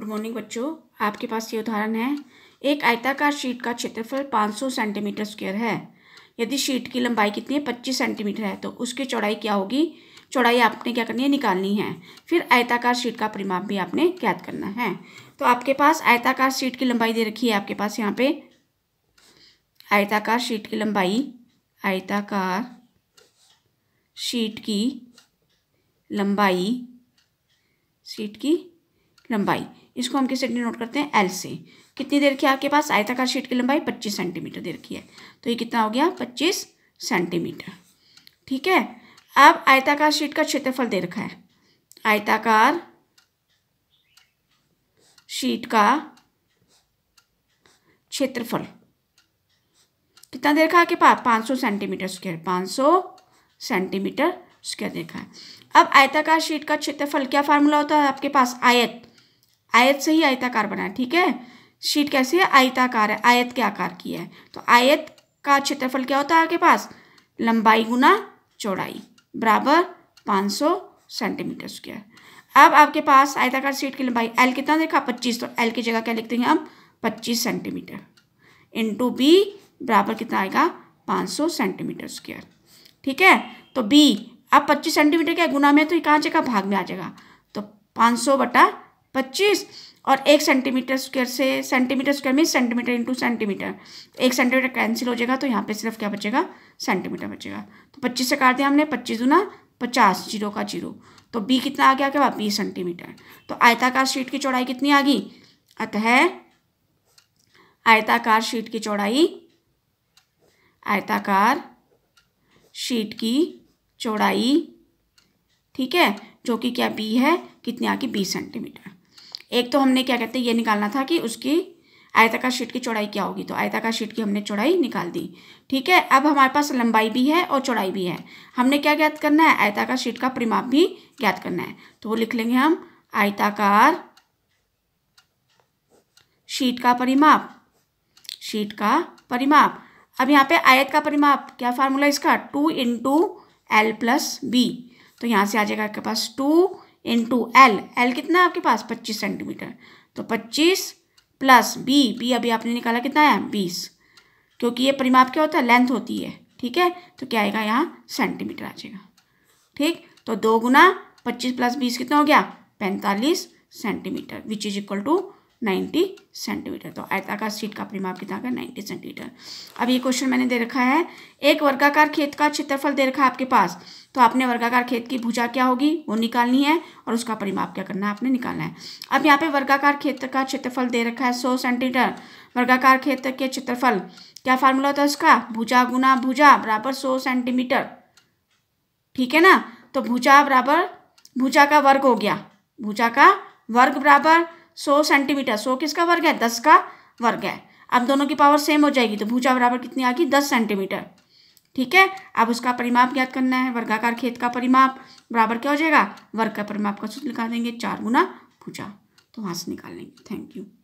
good morning बच्चों आपके पास ये उदाहरण है एक आयताकार शीट का क्षेत्रफल 500 सेंटीमीटर स्क्वेयर है यदि शीट की लंबाई कितनी है पच्चीस सेंटीमीटर है तो उसकी चौड़ाई क्या होगी चौड़ाई आपने क्या करनी है निकालनी है फिर आयताकार शीट का परिमाप भी आपने ज्ञात करना है तो आपके पास आयताकार शीट की लंबाई दे रखी है आपके पास यहाँ पे आयताकार शीट की लंबाई आयताकार शीट की लंबाई शीट की लंबाई इसको हम किस डिनोट करते हैं एल से कितनी देर की आपके पास आयताकार शीट की लंबाई पच्चीस सेंटीमीटर देर की है तो ये कितना हो गया पच्चीस सेंटीमीटर ठीक है अब आयताकार शीट का क्षेत्रफल दे रखा है आयताकार शीट का क्षेत्रफल कितना रखा है पास पाँच सौ सेंटीमीटर स्क्वेयर पाँच सौ सेंटीमीटर स्क्वेयर देखा है अब आयताकार शीट का क्षेत्रफल क्या फार्मूला होता है आपके पास आयत आयत से ही आयताकार बना है ठीक है शीट कैसी है आयताकार है आयत के आकार की है तो आयत का क्षेत्रफल क्या होता है आपके पास लंबाई गुना चौड़ाई बराबर 500 सेंटीमीटर स्क्वायर अब आपके पास आयताकार सीट की लंबाई एल कितना देखा 25 तो एल की जगह क्या लिखते हैं हम 25 सेंटीमीटर इंटू बी बराबर कितना आएगा 500 सेंटीमीटर स्क्वायर ठीक है तो बी अब 25 सेंटीमीटर क्या गुना में तो ये कहाँ जगह भाग में आ जाएगा तो 500 बटा पच्चीस और एक सेंटीमीटर स्क्वेयर से centimetre square mean centimetre into centimetre एक सेंटीमीटर कैंसिल हो जाएगा तो यहाँ पे सिर्फ क्या बचेगा सेंटीमीटर बचेगा तो पच्चीस से काट दिया हमने पच्चीस दूना पचास जीरो का जीरो तो बी कितना आ गया क्या बीस सेंटीमीटर तो आयताकार शीट की चौड़ाई कितनी आ गई अतः आयताकार शीट की चौड़ाई आयताकार शीट की चौड़ाई ठीक है जो कि क्या बी है कितनी आ गई बीस सेंटीमीटर एक तो हमने क्या कहते हैं ये निकालना था कि उसकी आयताकार शीट की चौड़ाई क्या होगी तो आयताकार शीट की हमने चौड़ाई निकाल दी ठीक है अब हमारे पास लंबाई भी है और चौड़ाई भी है हमने क्या ज्ञात करना है आयताकार शीट का परिमाप भी ज्ञात करना है तो वो लिख लेंगे हम आयताकार शीट का परिमाप शीट का परिमाप अब यहाँ पे आयत का परिमाप क्या फार्मूला इसका two into L plus B तो यहाँ से आ जाएगा आपके पास टू इंटू एल एल कितना है आपके पास पच्चीस सेंटीमीटर तो पच्चीस प्लस बी बी अभी आपने निकाला कितना है बीस क्योंकि ये परिमाप क्या होता है लेंथ होती है ठीक है तो क्या आएगा यहाँ सेंटीमीटर आ जाएगा ठीक तो दो गुना पच्चीस प्लस बीस कितना हो गया पैंतालीस centimetre which is equal to ninety centimetre तो आयताकार सीट का परिमाप कितना का नाइन्टी सेंटीमीटर अब ये क्वेश्चन मैंने दे रखा है एक वर्गाकार खेत का क्षेत्रफल दे रखा है आपके पास तो आपने वर्गाकार खेत की भुजा क्या होगी वो निकालनी है और उसका परिमाप क्या करना है आपने निकालना है अब यहाँ पे वर्गाकार खेत का क्षेत्रफल दे रखा है सौ सेंटीमीटर वर्गाकार खेत के क्षेत्रफल क्या फार्मूला होता है उसका भुजा गुना भुजा बराबर सौ सेंटीमीटर ठीक है ना तो भुजा बराबर भुजा का वर्ग हो गया भुजा का वर्ग बराबर सौ सेंटीमीटर सौ किसका वर्ग है दस का वर्ग है अब दोनों की पावर सेम हो जाएगी तो भूजा बराबर कितनी आ गई दस सेंटीमीटर ठीक है अब उसका परिमाप ज्ञात करना है वर्गाकार खेत का परिमाप बराबर क्या हो जाएगा वर्ग का परिमाप का सूत्र निकाल देंगे चार गुना भूजा तो वहाँ से निकाल लेंगे थैंक यू